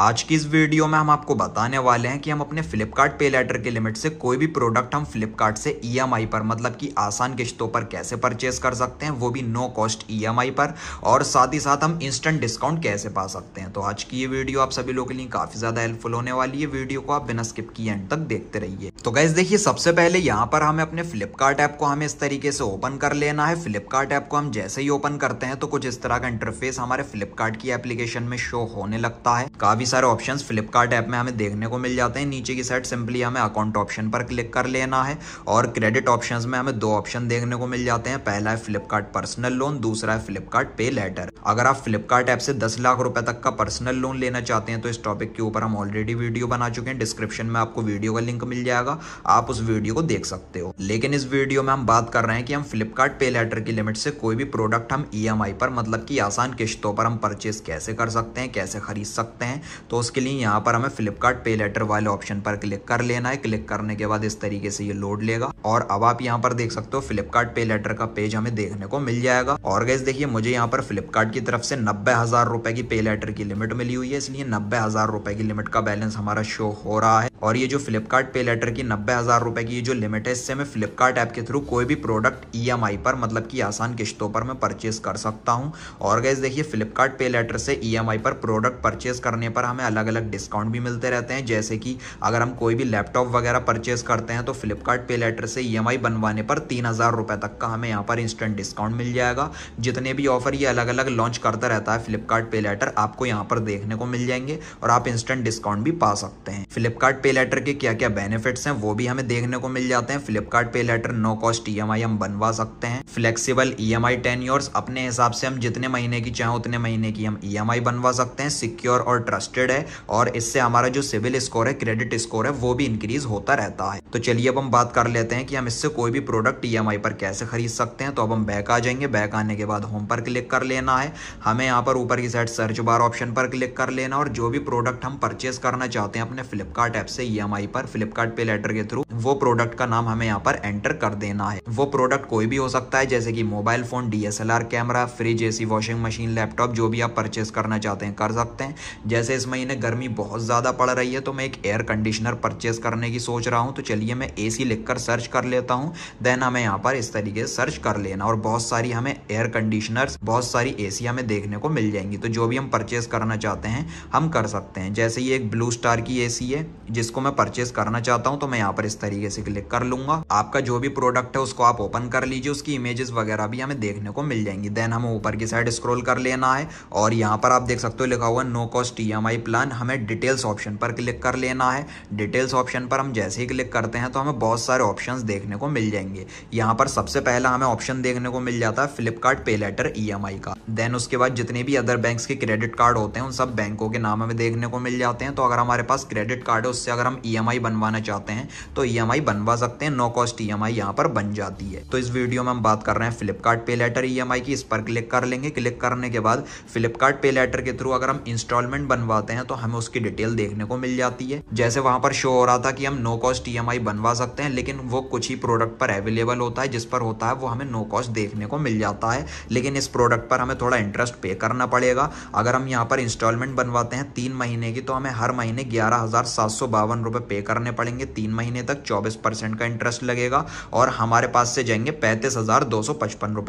आज की इस वीडियो में हम आपको बताने वाले हैं कि हम अपने फ्लिपकार्ट पे लेटर के लिमिट से कोई भी प्रोडक्ट हम फ्लिपकार्ट से ईएमआई e पर मतलब कि आसान किश्तों पर कैसे परचेज कर सकते हैं वो भी नो कॉस्ट ईएमआई पर और साथ ही साथ हम इंस्टेंट डिस्काउंट कैसे पा सकते हैं तो आज की ये वीडियो आप सभी लोगों के लिए काफ़ी ज़्यादा हेल्पफुल होने वाली है वीडियो को आप बिना स्किप किए एंड तक देखते रहिए तो गैस देखिए सबसे पहले यहाँ पर हमें अपने फ्लिपकार्ट ऐप को हमें इस तरीके से ओपन कर लेना है फ्लिपकार्ट ऐप को हम जैसे ही ओपन करते हैं तो कुछ इस तरह का इंटरफेस हमारे फ्लिपकार्ट की एप्लीकेशन में शो होने लगता है काफ़ी सारे ऑप्शंस फ्लिपकार्ट ऐप में हमें देखने को मिल जाते हैं नीचे की साइड सिंपली हमें अकाउंट ऑप्शन पर क्लिक कर लेना है और क्रेडिट ऑप्शंस में हमें दो ऑप्शन देखने को मिल जाते हैं पहला है फ्लिपकार्ट पर्सनल लोन दूसरा है फ्लिपकार्ट पे लेटर अगर आप फ्लिपकार्ट ऐप से दस लाख रुपए तक का पर्सनल लोन लेना चाहते हैं तो इस टॉपिक के ऊपर हम ऑलरेडी वीडियो बना चुके हैं डिस्क्रिप्शन में आपको वीडियो का लिंक मिल जाएगा आप उस वीडियो को देख सकते हो लेकिन इस वीडियो में हम बात कर रहे हैं कि हम फ्लिपकार्ट पे लेटर की लिमिट से कोई भी प्रोडक्ट हम ई e पर मतलब कि आसान किश्तों पर हम परचेज कैसे कर सकते हैं कैसे खरीद सकते हैं तो उसके लिए यहाँ पर हमें फ्लिपकार्ट पे लेटर वाले ऑप्शन पर क्लिक कर लेना है क्लिक करने के बाद इस तरीके से ये लोड लेगा और अब आप यहाँ पर देख सकते हो फ्लिपकार्ट पे लेटर का पेज हमें देखने को मिल जाएगा और गैस देखिए मुझे यहाँ पर फ्लिपकार्ट की तरफ से नब्बे हजार रुपए की पे लेटर की लिमिट मिली हुई है इसलिए नब्बे हजार रुपए की लिमिट का बैलेंस हमारा शो हो रहा है और ये जो फ्लिपकार्ट पे लेटर की नब्बे हजार रुपए की जो लिमिट है इससे मैं फ्लिपकार्ट ऐप के थ्रू कोई भी प्रोडक्ट ई e पर मतलब की आसान किश्तों पर मैं परचेज कर सकता हूँ और गैस देखिए फ्लिपकार्ट पे लेटर से ई e पर प्रोडक्ट परचेज करने पर हमें अलग अलग डिस्काउंट भी मिलते रहते हैं जैसे कि अगर हम कोई भी लैपटॉप वगैरह परचेज करते हैं तो फ्लिपकार्ट पे लेटर से ई e बनवाने पर तीन हज़ार तक का हमें यहाँ पर इंस्टेंट डिस्काउंट मिल जाएगा जितने भी ऑफर ये अलग अलग लॉन्च करता रहता है फ्लिपकार्ट पे लेटर आपको यहाँ पर देखने को मिल जाएंगे और आप इंस्टेंट डिस्काउंट भी पा सकते हैं फ्लिपकार्ट पे लेटर के क्या क्या बेनिफिट्स हैं वो भी हमें देखने को मिल जाते हैं Flipkart pay letter no cost ई हम बनवा सकते हैं फ्लेक्सीबल ई एम आई अपने हिसाब से हम जितने महीने की चाहें उतने महीने की हम ई e बनवा सकते हैं सिक्योर और ट्रस्ट इंटरेस्टेड है और इससे हमारा जो सिविल स्कोर है क्रेडिट स्कोर है वो भी इंक्रीज होता रहता है तो चलिए अब हम बात कर लेते हैं कि हम इससे कोई भी प्रोडक्ट ई e पर कैसे खरीद सकते हैं तो अब हम बैक आ जाएंगे बैक आने के बाद होम पर क्लिक कर लेना है हमें यहाँ पर ऊपर की साइड सर्च बार ऑप्शन पर क्लिक कर लेना और जो भी प्रोडक्ट हम परचेज करना चाहते हैं अपने फ्लिपकार्ट ऐप से ई e पर फ्लिपकार्ट पे लेटर के थ्रू वो प्रोडक्ट का नाम हमें यहाँ पर एंटर कर देना है वो प्रोडक्ट कोई भी हो सकता है जैसे कि mobile phone DSLR camera fridge AC washing machine laptop जो भी आप परचेज करना चाहते हैं कर सकते हैं जैसे इस महीने गर्मी बहुत ज़्यादा पड़ रही है तो मैं एक एयर कंडीशनर परचेज़ करने की सोच रहा हूँ तो चलिए मैं ए सी सर्च कर लेता हूँ देन हमें यहाँ पर इस तरीके से सर्च कर लेना और बहुत सारी हमें एयर कंडीशनर बहुत सारी ए सी हमें देखने को मिल जाएंगी तो जो भी हम परचेज करना चाहते हैं हम कर सकते हैं जैसे ये एक ब्लू स्टार की ए सी है जिसको मैं परचेज करना चाहता हूँ तो मैं यहाँ पर इस तरीके से क्लिक कर लूंगा आपका जो भी प्रोडक्ट है उसको आप ओपन कर लीजिए उसकी इमेजेस वगैरह भी हमें देखने को मिल जाएंगी देन हमें ऊपर की साइड स्क्रोल कर लेना है और यहाँ पर आप देख सकते हो लिखा हुआ no cost E M E plan हमें डिटेल्स ऑप्शन पर क्लिक कर लेना है डिटेल्स ऑप्शन पर हम जैसे ही क्लिक करते हैं तो हमें बहुत सारे ऑप्शंस देखने को मिल जाएंगे यहाँ पर सबसे पहला हमें ऑप्शन देखने को मिल जाता है Flipkart pay later E e का देन उसके बाद जितने भी अदर बैंक के क्रेडिट कार्ड होते हैं उन सब बैंकों के नाम हमें देखने को मिल जाते हैं तो अगर हमारे पास क्रेडिट कार्ड है उससे अगर हम ई e बनवाना चाहते हैं तो ई e बनवा सकते हैं नो कॉस्ट ई एम पर बन जाती है तो इस वीडियो में हम बात कर रहे हैं फ्लिपकार्ट पे लेटर ई की इस पर क्लिक कर लेंगे क्लिक करने के बाद फ्लिपकार्ट पे लेटर के थ्रू अगर हम इंस्टॉलमेंट बनवा करवाते हैं तो हमें उसकी डिटेल देखने को मिल जाती है जैसे वहां पर शो हो रहा था कि हम नो कॉस्ट ई बनवा सकते हैं लेकिन वो कुछ ही प्रोडक्ट पर अवेलेबल होता है जिस पर होता है वो हमें नो कॉस्ट देखने को मिल जाता है लेकिन इस प्रोडक्ट पर हमें थोड़ा इंटरेस्ट पे करना पड़ेगा अगर हम यहाँ पर इंस्टॉलमेंट बनवाते हैं तीन महीने की तो हमें हर महीने ग्यारह हज़ार पे करने पड़ेंगे तीन महीने तक चौबीस परसेंट का इंटरेस्ट लगेगा और हमारे पास से जाएंगे पैंतीस हज़ार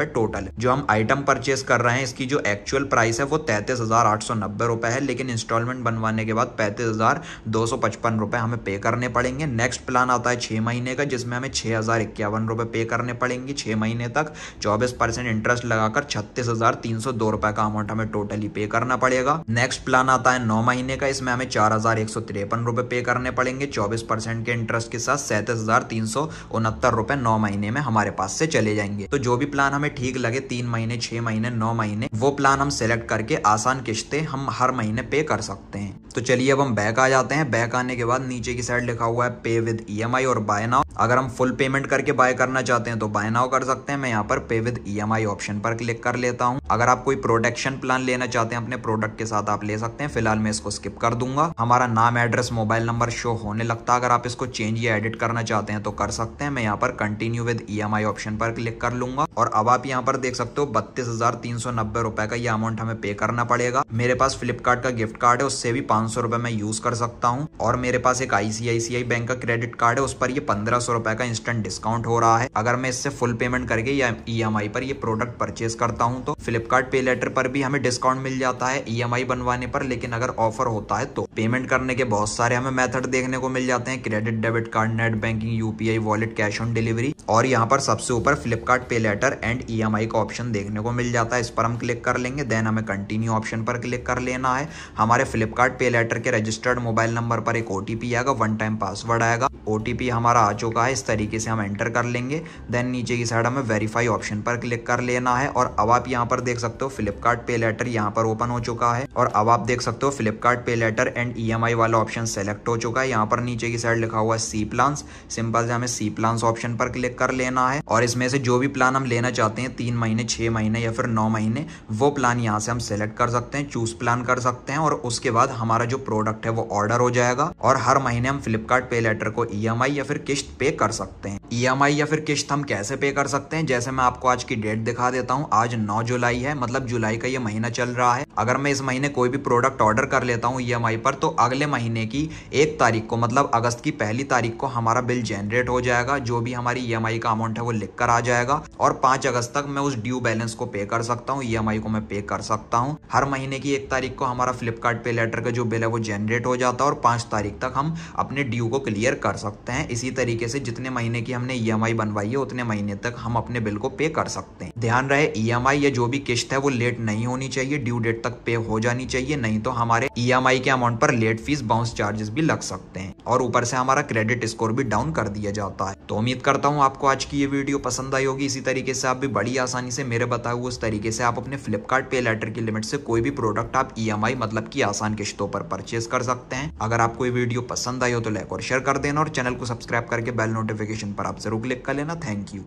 टोटल जो हम आइटम परचेज कर रहे हैं इसकी जो एक्चुअल प्राइस है वो तैतीस हज़ार आठ सौ नब्बे रुपये है लेकिन इंस्टॉल इंस्टॉलमेंट बनवाने के बाद पैंतीस हज़ार दो सौ पचपन रुपये हमें पे करने पड़ेंगे नेक्स्ट प्लान आता है छः महीने का जिसमें हमें छः हज़ार इक्यावन रुपये पे करने पड़ेंगे छः महीने तक चौबीस परसेंट इंटरेस्ट लगाकर छत्तीस हज़ार तीन सौ दो रुपये का अमाउंट हमें टोटली पे करना पड़ेगा नेक्स्ट प्लान आता है नौ महीने का इसमें हमें चार हज़ार एक सौ तिरपन रुपये पे करने पड़ेंगे चौबीस परसेंट के इंटरेस्ट के साथ सैंतीस हज़ार तीन सौ उनहत्तर रुपये नौ महीने में हमारे पास से चले जाएंगे तो जो भी प्लान हमें ठीक लगे तीन महीने छः महीने नौ महीने वो प्लान हम सेलेक्ट करके आसान किस्तें हम हर महीने पे कर सकते सकते हैं तो चलिए अब हम बैक आ जाते हैं बैक आने के बाद नीचे की साइड लिखा हुआ है पे विद ई और बाय नाउ अगर हम फुल पेमेंट करके बाय करना चाहते हैं तो बाय नाउ कर सकते हैं मैं यहाँ पर पे विद ई ऑप्शन पर क्लिक कर लेता हूँ अगर आप कोई प्रोटेक्शन प्लान लेना चाहते हैं अपने प्रोडक्ट के साथ आप ले सकते हैं फिलहाल मैं इसको स्किप कर दूंगा हमारा नाम एड्रेस मोबाइल नंबर शो होने लगता है अगर आप इसको चेंज या एडिट करना चाहते हैं तो कर सकते हैं मैं यहाँ पर कंटिन्यू विद ई ऑप्शन पर क्लिक कर लूंगा और अब आप यहाँ पर देख सकते हो बत्तीस हजार तीन सौ नब्बे रुपए का यह अमाउंट हमें पे करना पड़ेगा मेरे पास फ्लिपकार्ट का गिफ्ट कार्ड है उससे भी पांच सौ रुपए मैं यूज कर सकता हूँ और मेरे पास एक आईसीआईसीआई बैंक का क्रेडिट कार्ड है उस पर ये पंद्रह सौ रुपए का इंस्टेंट डिस्काउंट हो रहा है अगर मैं इससे फुल पेमेंट करके या ई e पर ये प्रोडक्ट परचेज करता हूँ तो फ्लिपकार्ट पे लेटर पर भी हमें डिस्काउंट मिल जाता है ई e बनवाने पर लेकिन अगर ऑफर होता है तो पेमेंट करने के बहुत सारे हमें मेथड देखने को मिल जाते हैं credit debit card net banking UPI wallet cash on delivery और यहाँ पर सबसे ऊपर फ्लिपकार्ट पे लेटर एंड ई का ऑप्शन देखने को मिल जाता है इस पर हम क्लिक कर लेंगे देन हमें कंटिन्यू ऑप्शन पर क्लिक कर लेना है हमारे फ्लिपकार्ट पे लेटर के रजिस्टर्ड मोबाइल नंबर पर एक ओ आएगा वन टाइम पासवर्ड आएगा ओ हमारा आ चुका है इस तरीके से हम एंटर कर लेंगे देन नीचे की साइड हमें वेरीफाई ऑप्शन पर क्लिक कर लेना है और अब आप यहाँ पर देख सकते हो फ्लिपकार्ट पे लेटर यहाँ पर ओपन हो चुका है और अब आप देख सकते हो फ्लिपकार्ट पे लेटर एंड ई वाला ऑप्शन सेलेक्ट हो चुका है यहाँ पर नीचे की साइड लिखा हुआ है सी प्लान्स सिंपल से हमें सी प्लान्स ऑप्शन पर क्लिक कर लेना है और इसमें से जो भी प्लान हम लेना चाहते हैं तीन महीने छह महीने या फिर नौ महीने वो प्लान यहाँ से हम सेलेक्ट कर सकते हैं चूज प्लान कर सकते हैं और उसके बाद हमारा जो प्रोडक्ट है वो ऑर्डर हो जाएगा और हर महीने हम फ्लिपकार्ट पे लेटर को ई e या फिर किस्त पे कर सकते हैं ई e या फिर किस्त हम कैसे पे कर सकते हैं जैसे मैं आपको आज की डेट दिखा देता हूँ आज नौ जुलाई जुलाई है मतलब जुलाई का ये महीना चल रहा है अगर मैं इस महीने कोई भी प्रोडक्ट ऑर्डर कर लेता हूँ ई e पर तो अगले महीने की एक तारीख को मतलब अगस्त की पहली तारीख को हमारा बिल जनरेट हो जाएगा जो भी हमारी ई e का अमाउंट है वो लिख आ जाएगा और पांच अगस्त तक मैं उस ड्यू बैलेंस को पे कर सकता हूँ ई e को मैं पे कर सकता हूँ हर महीने की एक तारीख को हमारा फ्लिपकार्ट पे लेटर का जो बिल है वो जनरेट हो जाता है और पांच तारीख तक हम अपने ड्यू को क्लियर कर सकते हैं इसी तरीके से जितने महीने की हमने ई बनवाई है उतने महीने तक हम अपने बिल को पे कर सकते हैं ध्यान रहे ई या जो भी किस्त है वो लेट नहीं होनी चाहिए ड्यू डेट तक पे हो जानी चाहिए नहीं तो हमारे ई e के अमाउंट पर लेट फीस बाउंस चार्जेस भी लग सकते हैं और ऊपर से हमारा क्रेडिट स्कोर भी डाउन कर दिया जाता है तो उम्मीद करता हूँ आपको आज की ये वीडियो पसंद आई होगी इसी तरीके से आप भी बड़ी आसानी से मेरे बताए हुए उस तरीके से आप अपने फ्लिपकार्ट पे लेटर की लिमिट से कोई भी प्रोडक्ट आप ई e मतलब की आसान किस्तों पर परचेज कर सकते हैं अगर आपको ये वीडियो पसंद आई हो तो लाइक और शेयर कर देना और चैनल को सब्सक्राइब करके बेल नोटिफिकेशन पर आप जरूर क्लिक कर लेना थैंक यू